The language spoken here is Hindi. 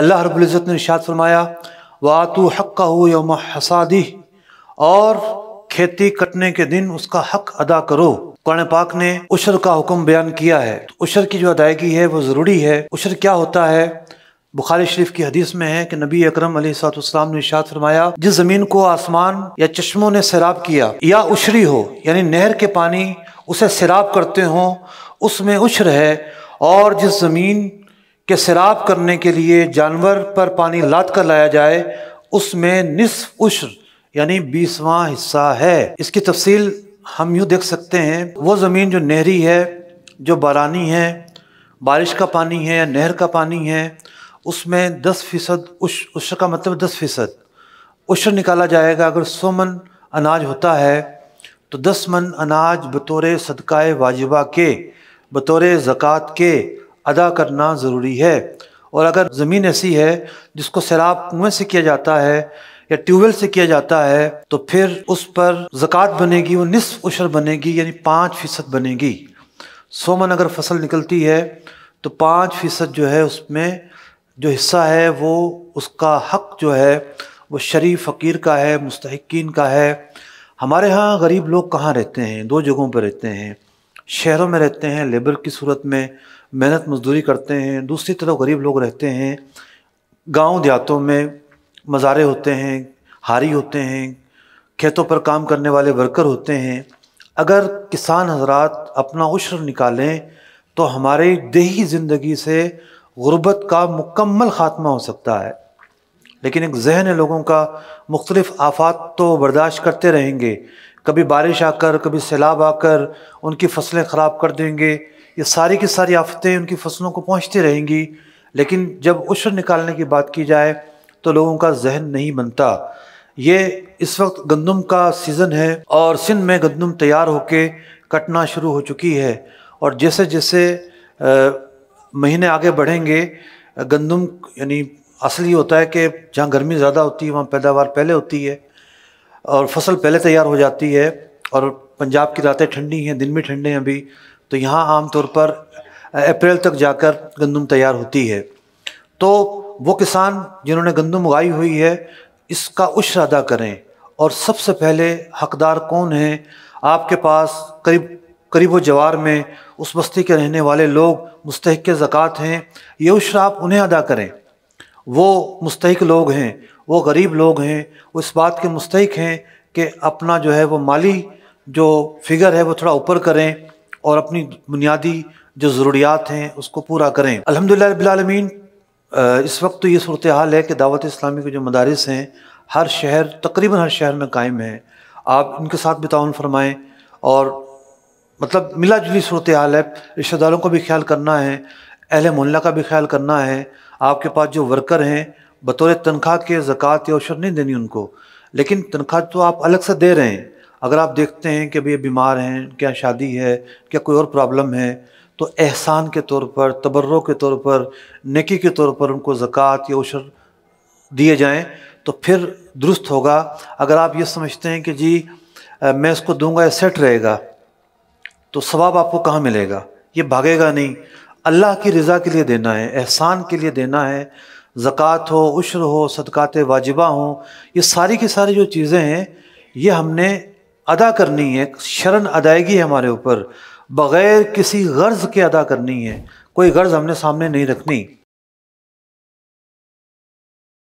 अल्लाह रबुल्ज़त ने निशात फरमाया वातु हक़ हो यम हसादी और खेती कटने के दिन उसका हक अदा करो कौन पाक ने उशर का हुक्म बयान किया है तो उशर की जो अदायगी है वो ज़रूरी है उशर क्या होता है बुखारी शरीफ की हदीस में है कि नबी अकरम अलीसलाम ने इशात फरमाया जिस ज़मीन को आसमान या चश्मों ने सैराब किया या उशरी हो यानी नहर के पानी उसे सैराब करते हों उसमें उशर है और जिस ज़मीन कि सैराब करने के लिए जानवर पर पानी लाद कर लाया जाए उसमें निसफ उश्र यानी बीसवा हिस्सा है इसकी तफसील हम यूँ देख सकते हैं वो ज़मीन जो नहरी है जो बारानी है बारिश का पानी है नहर का पानी है उसमें दस फ़ीसद उश उश्र का मतलब दस फ़ीसद उश्र निकाला जाएगा अगर सो मन अनाज होता है तो दस मन अनाज बतौर सदक़ाए वाजिबा के बतौर ज़क़़त के अदा करना ज़रूरी है और अगर ज़मीन ऐसी है जिसको सैलाब कुएँ से किया जाता है या ट्यूबवेल से किया जाता है तो फिर उस पर ज़क़़त बनेगी वो निसफ उशर बनेगी यानी पाँच फ़ीसद बनेगी सोमन अगर फसल निकलती है तो पाँच फ़ीसद जो है उसमें जो हिस्सा है वो उसका हक जो है वो शरीफ फ़कीर का है मुस्तकिन का है हमारे यहाँ गरीब लोग कहाँ रहते हैं दो जगहों पर रहते हैं शहरों में रहते हैं लेबर की सूरत में मेहनत मजदूरी करते हैं दूसरी तरफ गरीब लोग रहते हैं गांव देहातों में मज़ारे होते हैं हारी होते हैं खेतों पर काम करने वाले वर्कर होते हैं अगर किसान हजरात अपना उश्र निकालें तो हमारे देही ज़िंदगी से गुर्बत का मुकम्मल ख़ात्मा हो सकता है लेकिन एक जहन है लोगों का मुख्तलिफ़ आफात तो बर्दाश्त करते रहेंगे कभी बारिश आकर कभी सैलाब आकर उनकी फसलें ख़राब कर देंगे ये सारी की सारी आफतें उनकी फसलों को पहुंचती रहेंगी लेकिन जब उशर निकालने की बात की जाए तो लोगों का जहन नहीं बनता ये इस वक्त गंदम का सीज़न है और सिंध में गंदम तैयार होकर कटना शुरू हो चुकी है और जैसे जैसे आ, महीने आगे बढ़ेंगे गंदम यानी असली होता है कि जहाँ गर्मी ज़्यादा होती है वहाँ पैदावार पहले होती है और फसल पहले तैयार हो जाती है और पंजाब की रातें ठंडी हैं दिन भी ठंडे हैं अभी तो यहाँ आमतौर पर अप्रैल तक जाकर गंदम तैयार होती है तो वो किसान जिन्होंने गंदम उगाई हुई है इसका उश्र अदा करें और सबसे पहले हकदार कौन है आपके पास करीब करीब जवार में उस बस्ती के रहने वाले लोग मुस्तक ज़क़़त हैं ये उश्र आप उन्हें अदा करें वो मुस्तक लोग हैं वो गरीब लोग हैं वो इस बात के मुस्तक हैं कि अपना जो है वो माली जो फिगर है वो थोड़ा ऊपर करें और अपनी बुनियादी जो ज़रूरियात हैं उसको पूरा करें बिलमीन इस वक्त तो ये सूरत हाल है कि दावत इस्लामी के जो मदारस हैं हर शहर तकरीबन हर शहर में कायम है आप इनके साथ भी ताउन फरमाएँ और मतलब मिला जुली सूरत हाल है रिश्तेदारों को भी ख्याल करना है अहल मोहल्ला का भी ख्याल करना है आपके पास जो वर्कर हैं बतौर तनख्वाह के ज़क़़त या उशर नहीं देनी उनको लेकिन तनख्वाह तो आप अलग से दे रहे हैं अगर आप देखते हैं कि भैया बीमार हैं क्या शादी है क्या कोई और प्रॉब्लम है तो एहसान के तौर पर तबर्रो के तौर पर नेकी के तौर पर उनको ज़क़़त या उशर दिए जाएँ तो फिर दुरुस्त होगा अगर आप ये समझते हैं कि जी मैं इसको दूंगा या सेट रहेगा तो स्वाब आपको कहाँ मिलेगा ये भागेगा नहीं अल्लाह की रज़ा के लिए देना है एहसान के लिए देना है ज़क़़त हो उश्र हो सदक़ात वाजिबा हों ये सारी की सारी जो चीज़ें हैं ये हमने अदा करनी है शरण अदायगी है हमारे ऊपर बग़ैर किसी गर्ज़ के अदा करनी है कोई गर्ज़ हमने सामने नहीं रखनी